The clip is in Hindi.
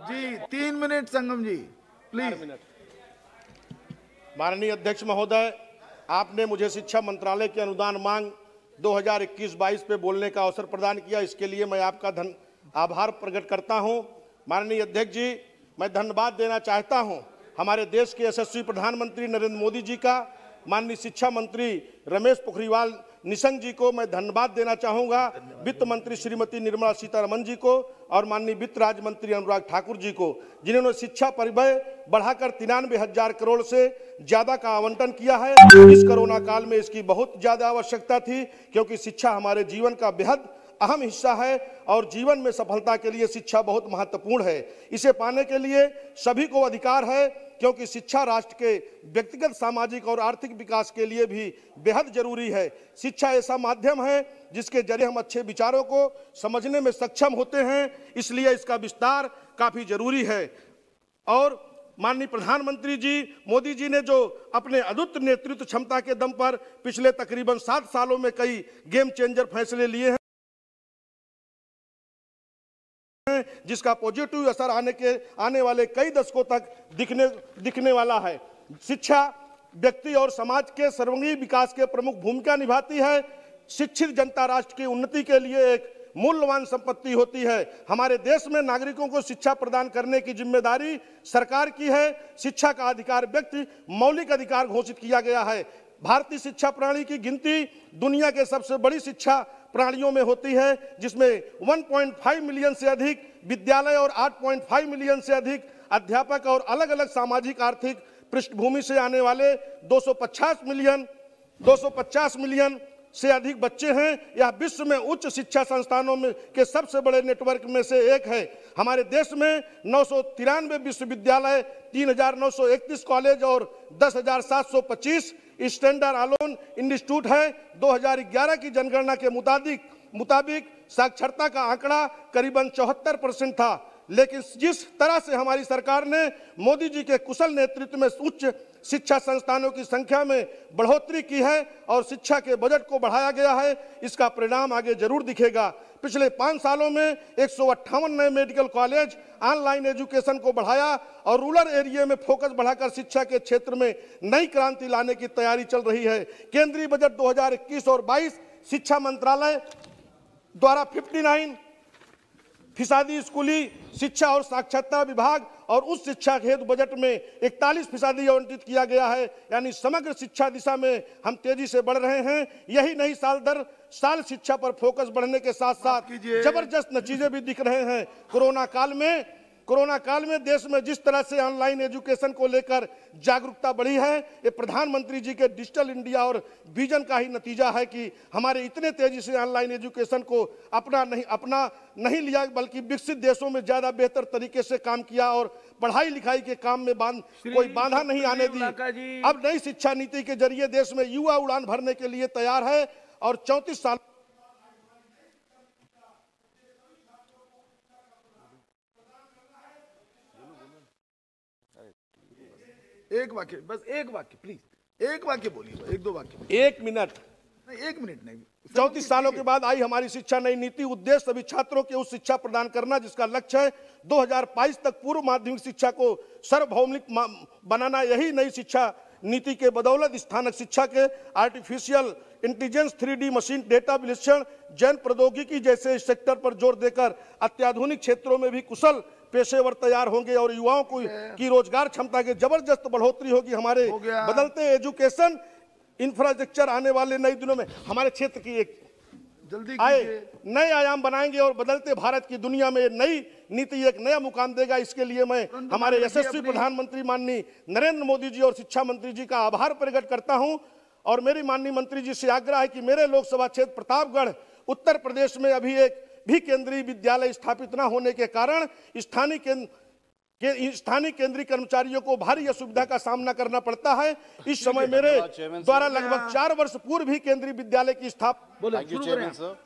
जी तीन मिनट संगम जी प्लीज माननीय अध्यक्ष महोदय आपने मुझे शिक्षा मंत्रालय की अनुदान मांग 2021-22 पे बोलने का अवसर प्रदान किया इसके लिए मैं आपका धन आभार प्रकट करता हूं माननीय अध्यक्ष जी मैं धन्यवाद देना चाहता हूं हमारे देश के यशस्वी प्रधानमंत्री नरेंद्र मोदी जी का माननीय शिक्षा मंत्री रमेश पोखरियाल निशंक जी को मैं धन्यवाद देना चाहूँगा वित्त मंत्री श्रीमती निर्मला सीतारमन जी को और माननीय वित्त राज्य मंत्री अनुराग ठाकुर जी को जिन्होंने शिक्षा परिवय बढ़ाकर तिरानवे हजार करोड़ से ज़्यादा का आवंटन किया है इस कोरोना काल में इसकी बहुत ज़्यादा आवश्यकता थी क्योंकि शिक्षा हमारे जीवन का बेहद अहम हिस्सा है और जीवन में सफलता के लिए शिक्षा बहुत महत्वपूर्ण है इसे पाने के लिए सभी को अधिकार है क्योंकि शिक्षा राष्ट्र के व्यक्तिगत सामाजिक और आर्थिक विकास के लिए भी बेहद जरूरी है शिक्षा ऐसा माध्यम है जिसके जरिए हम अच्छे विचारों को समझने में सक्षम होते हैं इसलिए इसका विस्तार काफ़ी जरूरी है और माननीय प्रधानमंत्री जी मोदी जी ने जो अपने अद्भुत नेतृत्व क्षमता के दम पर पिछले तकरीबन सात सालों में कई गेम चेंजर फैसले लिए हैं जिसका पॉजिटिव असर आने के आने वाले कई दशकों तक दिखने दिखने वाला है शिक्षा व्यक्ति और समाज के सर्वंगीण विकास के प्रमुख भूमिका निभाती है शिक्षित जनता राष्ट्र की उन्नति के लिए एक मूल्यवान संपत्ति होती है हमारे देश में नागरिकों को शिक्षा प्रदान करने की जिम्मेदारी सरकार की है शिक्षा का अधिकार व्यक्ति मौलिक अधिकार घोषित किया गया है भारतीय शिक्षा प्रणाली की गिनती दुनिया के सबसे बड़ी शिक्षा प्रणालियों में होती है जिसमें 1.5 मिलियन से अधिक विद्यालय और 8.5 मिलियन से अधिक अध्यापक और अलग अलग सामाजिक आर्थिक पृष्ठभूमि से आने वाले 250 मिलियन 250 मिलियन से अधिक बच्चे हैं यह विश्व में उच्च शिक्षा संस्थानों में के सबसे बड़े नेटवर्क में से एक है हमारे देश में नौ विश्वविद्यालय तीन कॉलेज और दस स्टैंडर्ड आलोन इंस्टीट्यूट है 2011 की जनगणना के मुताबिक मुताबिक साक्षरता का आंकड़ा करीबन चौहत्तर परसेंट था लेकिन जिस तरह से हमारी सरकार ने मोदी जी के कुशल नेतृत्व में उच्च शिक्षा संस्थानों की संख्या में बढ़ोतरी की है और शिक्षा के बजट को बढ़ाया गया है इसका परिणाम आगे जरूर दिखेगा पिछले पाँच सालों में एक नए मेडिकल कॉलेज ऑनलाइन एजुकेशन को बढ़ाया और रूरल एरिया में फोकस बढ़ाकर शिक्षा के क्षेत्र में नई क्रांति लाने की तैयारी चल रही है केंद्रीय बजट 2021 और 22 शिक्षा मंत्रालय द्वारा 59 फिसादी स्कूली शिक्षा और साक्षरता विभाग और उस शिक्षा हेतु बजट में इकतालीस फीसदी आवंटित किया गया है यानी समग्र शिक्षा दिशा में हम तेजी से बढ़ रहे हैं यही नहीं साल दर साल शिक्षा पर फोकस बढ़ने के साथ साथ जबरदस्त नतीजे भी दिख रहे हैं कोरोना काल में कोरोना काल में देश में जिस तरह से ऑनलाइन एजुकेशन को लेकर जागरूकता बढ़ी है ये प्रधानमंत्री जी के डिजिटल इंडिया और विजन का ही नतीजा है कि हमारे इतने तेजी से ऑनलाइन एजुकेशन को अपना नहीं अपना नहीं लिया बल्कि विकसित देशों में ज़्यादा बेहतर तरीके से काम किया और पढ़ाई लिखाई के काम में बांध कोई बाधा नहीं आने दी अब नई शिक्षा नीति के जरिए देश में युवा उड़ान भरने के लिए तैयार है और चौंतीस साल एक वाक्य बस एक वाक्य प्लीज एक वाक्य बोलिए एक दो वाक्य एक मिनट एक मिनट नहीं चौतीस सालों के बाद आई हमारी शिक्षा नई नीति उद्देश्य सभी छात्रों के उस शिक्षा प्रदान करना जिसका लक्ष्य है 2022 तक पूर्व माध्यमिक शिक्षा को सार्वभौमिक बनाना यही नई शिक्षा नीति के बदौलत स्थानक शिक्षा के artificial intelligence three machine data विश्लेषण जैन प्रौद्योगिकी जैसे सेक्टर पर जोर देकर अत्याधुनिक क्षेत्रों में भी कुशल पेशेवर तैयार होंगे और युवाओं को की रोजगार क्षमता की जबरदस्त बढ़ोतरी होगी हमारे बदलते एजुकेशन इंफ्रास्ट्रक्चर आने वाले नए दिनों में हमारे क्षेत्र की एक जल्दी आए नए आयाम बनाएंगे और बदलते भारत की दुनिया में नई नीति एक नया मुकाम देगा इसके लिए मैं हमारे यशस्वी प्रधानमंत्री माननीय नरेंद्र मोदी जी और शिक्षा मंत्री जी का आभार प्रकट करता हूं और मेरी माननीय मंत्री जी से आग्रह है कि मेरे लोकसभा क्षेत्र प्रतापगढ़ उत्तर प्रदेश में अभी एक भी केंद्रीय विद्यालय स्थापित न होने के कारण स्थानीय केंद्र के स्थानीय केंद्रीय कर्मचारियों को भारी असुविधा का सामना करना पड़ता है इस समय मेरे द्वारा लगभग हाँ। चार वर्ष पूर्व भी केंद्रीय विद्यालय की स्थापना